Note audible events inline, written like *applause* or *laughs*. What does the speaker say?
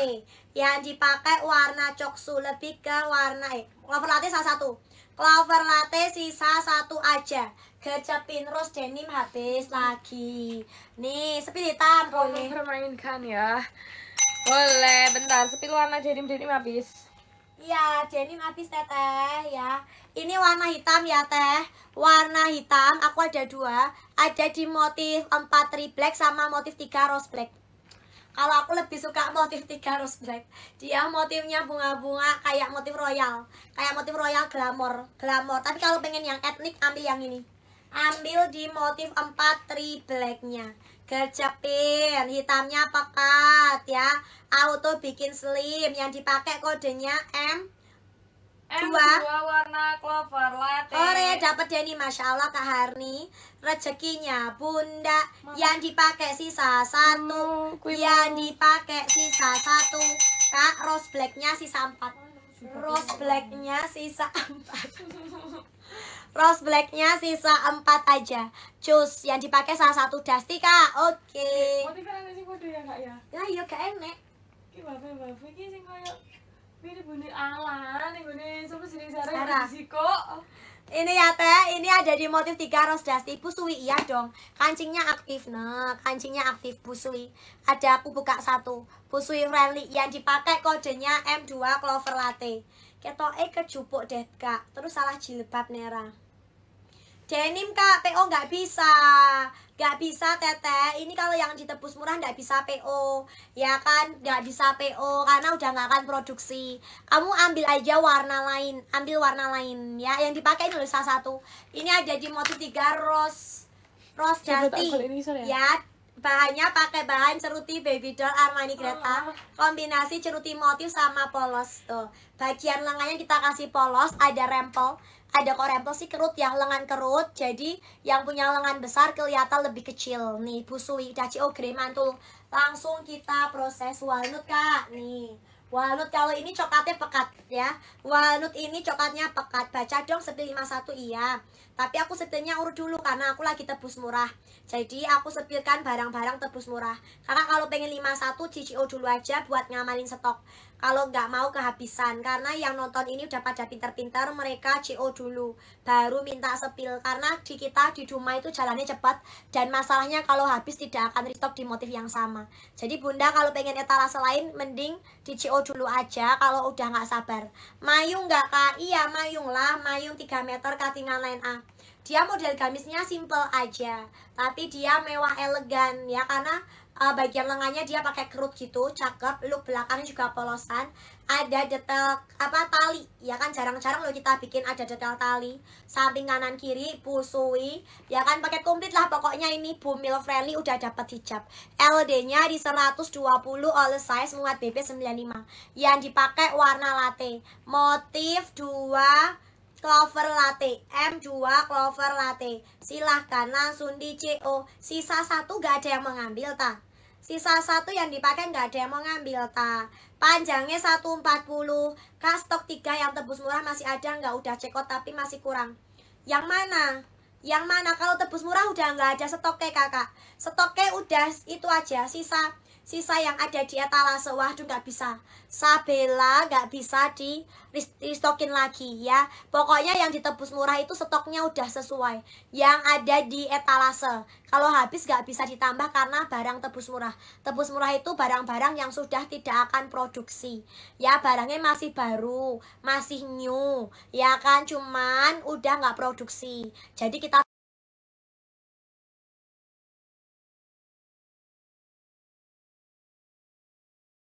latte yang dipakai warna coksu lebih ke warna eh clover latte salah satu clover latte sisa satu aja kecepin rose denim habis lagi nih sepi hitam boleh permainkan ya boleh bentar sepi warna denim denim habis ya denim habis teteh ya. Ini warna hitam ya teh. Warna hitam aku ada dua. Ada di motif 4 triplek sama motif 3 rose black kalau aku lebih suka motif tiga rose black dia motifnya bunga-bunga kayak motif royal kayak motif royal glamor glamor tapi kalau pengen yang etnik ambil yang ini ambil di motif 4 tri blacknya gerjepin hitamnya pekat ya auto bikin slim yang dipakai kodenya M dua warna clover latte ore dapat ya nih masya allah kak Harni rezekinya bunda Mama. yang dipakai sisa satu hmm, yang dipakai sisa satu kak rose blacknya sisa empat rose blacknya sisa empat *laughs* Rose blacknya sisa empat aja Cus yang dipakai salah satu dusty kak Oke okay. Motifnya enak sih kode ya kak ya? Ya iya Ini ini ini bunyi alan, ini bune sama sini Sarah, Ziko. Ini ya teh, ini ada di motif tiga ros dasti busui iya dong. Kancingnya aktif nah, kancingnya aktif busui. Ada aku buka satu, busui friendly yang dipakai kodenya M2 Clover Latte. Ketoke kejupuk deh kak, terus salah jilbab nera. Denim kak, PO nggak bisa. Nggak bisa teteh, ini kalau yang ditebus murah nggak bisa PO. Ya kan, nggak bisa PO karena udah nggak akan produksi. Kamu ambil aja warna lain, ambil warna lain ya. Yang dipakai ini salah satu. Ini ada di motif tiga rose. Rose jati. Ya, ya Bahannya pakai bahan ceruti baby doll Armani Greta oh. Kombinasi ceruti motif sama polos Tuh, bagian lengannya kita kasih polos Ada rempel, ada kok rempel sih kerut ya Lengan kerut, jadi yang punya lengan besar kelihatan lebih kecil Nih, busui, caci ogre, oh, mantul Langsung kita proses walnut kak Nih Walnut kalau ini coklatnya pekat ya. Walnut ini coklatnya pekat. Baca dong lima 51 iya. Tapi aku setilnya urut dulu karena aku lagi tebus murah. Jadi aku sepirkan barang-barang tebus murah. Karena kalau pengen 51 CCO dulu aja buat ngamalin stok kalau nggak mau kehabisan karena yang nonton ini udah pada pinter-pinter mereka CO dulu baru minta sepil karena di kita di Duma itu jalannya cepat dan masalahnya kalau habis tidak akan restock di motif yang sama jadi bunda kalau pengen etalase lain mending di CO dulu aja kalau udah nggak sabar mayung nggak kak iya mayung lah mayung 3 meter katingan lain A dia model gamisnya simple aja tapi dia mewah elegan ya karena uh, bagian lengannya dia pakai kerut gitu cakep look belakang juga polosan ada detail apa tali ya kan jarang-jarang lo kita bikin ada detail tali samping kanan kiri pusui ya kan pakai komplit lah pokoknya ini bumil friendly udah dapat hijab LD nya di 120 all size muat BP 95 yang dipakai warna latte motif dua Clover Latte M2 Clover Latte Silahkan langsung di CO Sisa satu gak ada yang mengambil ta Sisa satu yang dipakai gak ada yang mengambil ta Panjangnya 140 Kas stok 3 yang tebus murah masih ada Gak udah cekot tapi masih kurang Yang mana? Yang mana kalau tebus murah udah nggak ada stoknya kakak Stoknya udah itu aja Sisa sisa yang ada di etalase waduh nggak bisa Sabella nggak bisa di restokin lagi ya pokoknya yang ditebus murah itu stoknya udah sesuai yang ada di etalase kalau habis nggak bisa ditambah karena barang tebus murah tebus murah itu barang-barang yang sudah tidak akan produksi ya barangnya masih baru masih new ya kan cuman udah nggak produksi jadi kita